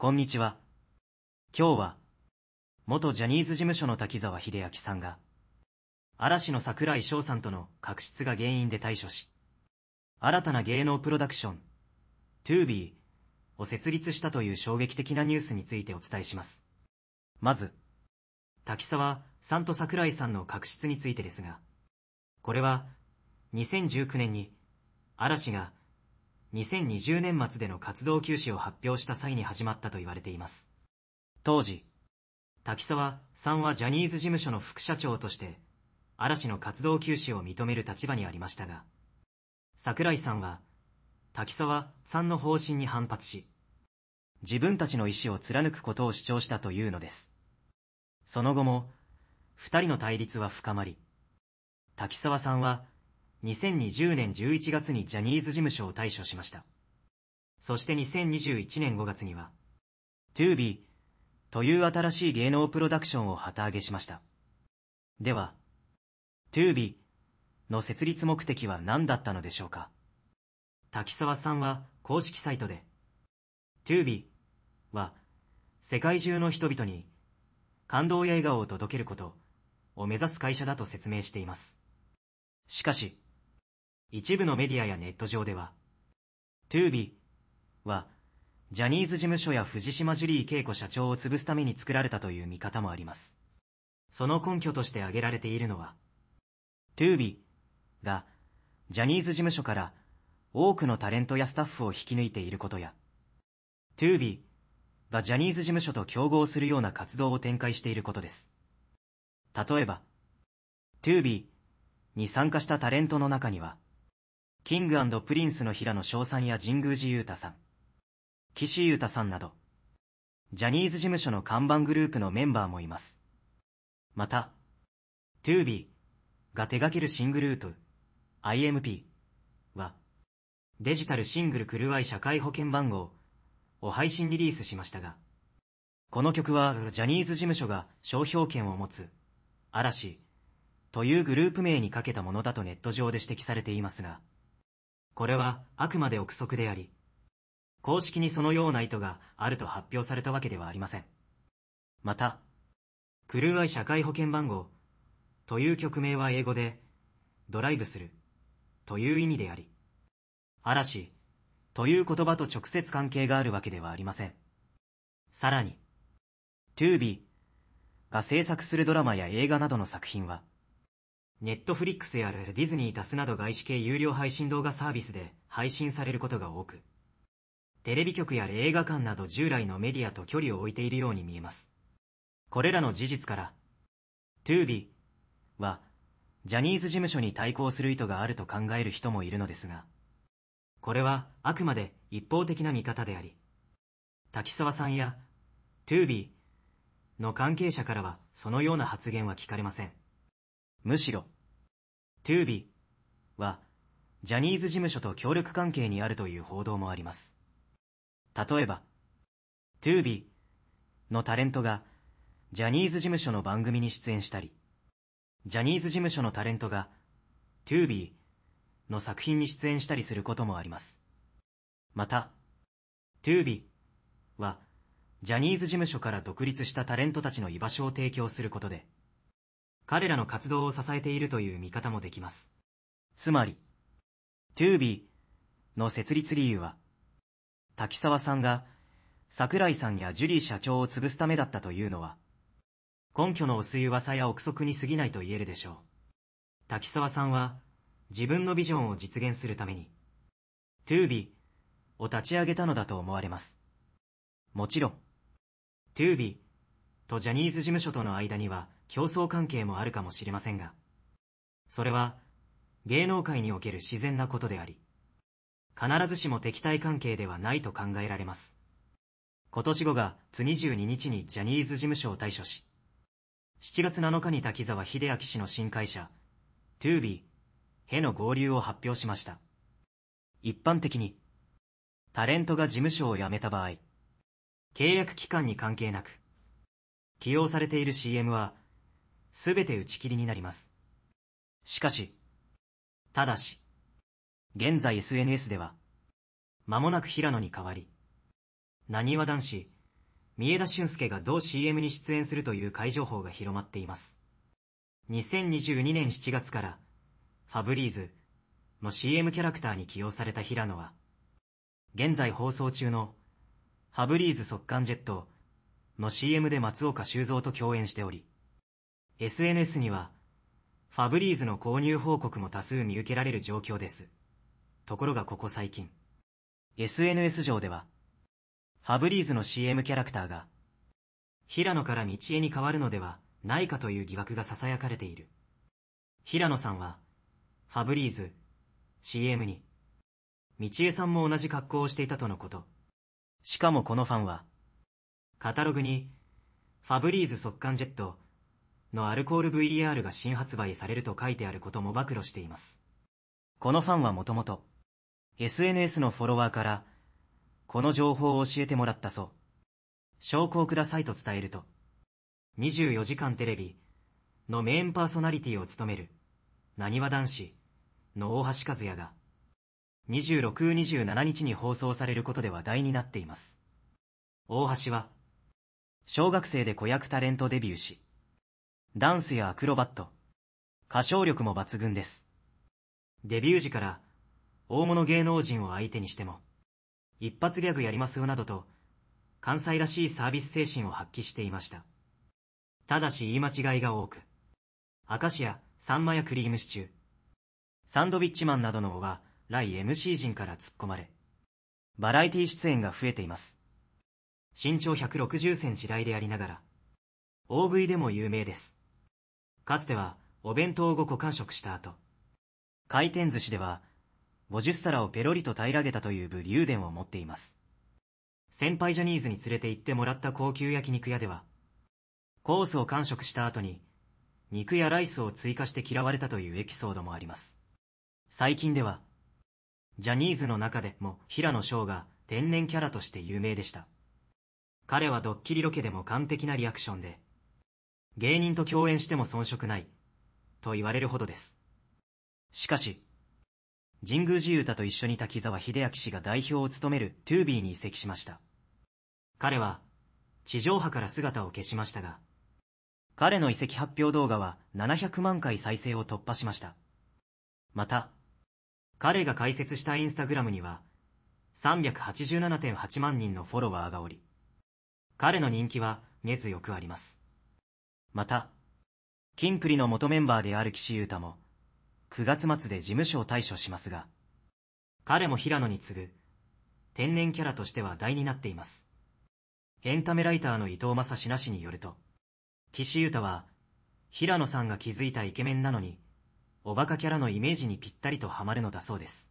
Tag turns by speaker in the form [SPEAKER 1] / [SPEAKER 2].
[SPEAKER 1] こんにちは。今日は、元ジャニーズ事務所の滝沢秀明さんが、嵐の桜井翔さんとの確執が原因で対処し、新たな芸能プロダクション、ビ b を設立したという衝撃的なニュースについてお伝えします。まず、滝沢さんと桜井さんの確執についてですが、これは、2019年に、嵐が2020年末での活動休止を発表した際に始まったと言われています。当時、滝沢さんはジャニーズ事務所の副社長として、嵐の活動休止を認める立場にありましたが、桜井さんは、滝沢さんの方針に反発し、自分たちの意思を貫くことを主張したというのです。その後も、二人の対立は深まり、滝沢さんは2020年11月にジャニーズ事務所を退所しました。そして2021年5月には、TOBE という新しい芸能プロダクションを旗揚げしました。では、TOBE の設立目的は何だったのでしょうか滝沢さんは公式サイトで、TOBE は世界中の人々に感動や笑顔を届けることを目指す会社だと説明しています。しかし、一部のメディアやネット上では、トゥービーは、ジャニーズ事務所や藤島ジュリー景子社長を潰すために作られたという見方もあります。その根拠として挙げられているのは、トゥービーが、ジャニーズ事務所から多くのタレントやスタッフを引き抜いていることや、トゥービーがジャニーズ事務所と競合するような活動を展開していることです。例えば、トゥービーに参加したタレントの中には、キングプリンスの平野翔さんや神宮寺勇太さん、岸優太さんなど、ジャニーズ事務所の看板グループのメンバーもいます。また、2B が手掛けるシングループ、IMP は、デジタルシングル狂い社会保険番号を配信リリースしましたが、この曲はジャニーズ事務所が商標権を持つ、嵐というグループ名にかけたものだとネット上で指摘されていますが、これはあくまで憶測であり、公式にそのような意図があると発表されたわけではありません。また、クルーアイ社会保険番号という曲名は英語で、ドライブするという意味であり、嵐という言葉と直接関係があるわけではありません。さらに、t ー be が制作するドラマや映画などの作品は、ネットフリックスやディズニータスなど外資系有料配信動画サービスで配信されることが多く、テレビ局や映画館など従来のメディアと距離を置いているように見えます。これらの事実から、ゥー b ーはジャニーズ事務所に対抗する意図があると考える人もいるのですが、これはあくまで一方的な見方であり、滝沢さんやゥー b ーの関係者からはそのような発言は聞かれません。むしろ、TOBE は、ジャニーズ事務所と協力関係にあるという報道もあります。例えば、TOBE のタレントが、ジャニーズ事務所の番組に出演したり、ジャニーズ事務所のタレントが、TOBE の作品に出演したりすることもあります。また、TOBE は、ジャニーズ事務所から独立したタレントたちの居場所を提供することで、彼らの活動を支えているという見方もできます。つまり、TOBE の設立理由は、滝沢さんが桜井さんやジュリー社長を潰すためだったというのは、根拠の薄い噂や憶測に過ぎないと言えるでしょう。滝沢さんは、自分のビジョンを実現するために、TOBE を立ち上げたのだと思われます。もちろん、TOBE とジャニーズ事務所との間には、競争関係もあるかもしれませんが、それは芸能界における自然なことであり、必ずしも敵対関係ではないと考えられます。今年5月22日にジャニーズ事務所を退所し、7月7日に滝沢秀明氏の新会社、ビ b への合流を発表しました。一般的に、タレントが事務所を辞めた場合、契約期間に関係なく、起用されている CM はすべて打ち切りになります。しかし、ただし、現在 SNS では、間もなく平野に代わり、何は男子、三枝俊介が同 CM に出演するという会情報が広まっています。2022年7月から、ファブリーズの CM キャラクターに起用された平野は、現在放送中の、ファブリーズ速乾ジェットの CM で松岡修造と共演しており、SNS には、ファブリーズの購入報告も多数見受けられる状況です。ところがここ最近、SNS 上では、ファブリーズの CM キャラクターが、平野から道江に変わるのではないかという疑惑が囁かれている。平野さんは、ファブリーズ、CM に、道江さんも同じ格好をしていたとのこと。しかもこのファンは、カタログに、ファブリーズ速乾ジェット、のアルコール v r が新発売されると書いてあることも暴露しています。このファンはもともと、SNS のフォロワーから、この情報を教えてもらったそう。証拠をくださいと伝えると、24時間テレビのメインパーソナリティを務める、何わ男子の大橋和也が、2627日に放送されることで話題になっています。大橋は、小学生で子役タレントデビューし、ダンスやアクロバット、歌唱力も抜群です。デビュー時から、大物芸能人を相手にしても、一発ギャグやりますよなどと、関西らしいサービス精神を発揮していました。ただし言い間違いが多く、明石家、サンマやクリームシチュー、サンドウィッチマンなどの方が、来 MC 陣から突っ込まれ、バラエティ出演が増えています。身長160センチ台でありながら、大食いでも有名です。かつてはお弁当を5個完食した後、回転寿司では50皿をペロリと平らげたという武勇伝を持っています。先輩ジャニーズに連れて行ってもらった高級焼肉屋では、コースを完食した後に、肉やライスを追加して嫌われたというエピソードもあります。最近では、ジャニーズの中でも平野翔が天然キャラとして有名でした。彼はドッキリロケでも完璧なリアクションで、芸人と共演しても遜色ない、と言われるほどです。しかし、神宮寺太と一緒に滝沢秀明氏が代表を務める 2B に移籍しました。彼は、地上波から姿を消しましたが、彼の移籍発表動画は700万回再生を突破しました。また、彼が開設したインスタグラムには、387.8万人のフォロワーがおり、彼の人気は根強くあります。また、キンプリの元メンバーである岸優太も、9月末で事務所を退所しますが、彼も平野に次ぐ、天然キャラとして話題になっています。エンタメライターの伊藤正志なしによると、岸優太は、平野さんが気づいたイケメンなのに、おバカキャラのイメージにぴったりとハマるのだそうです。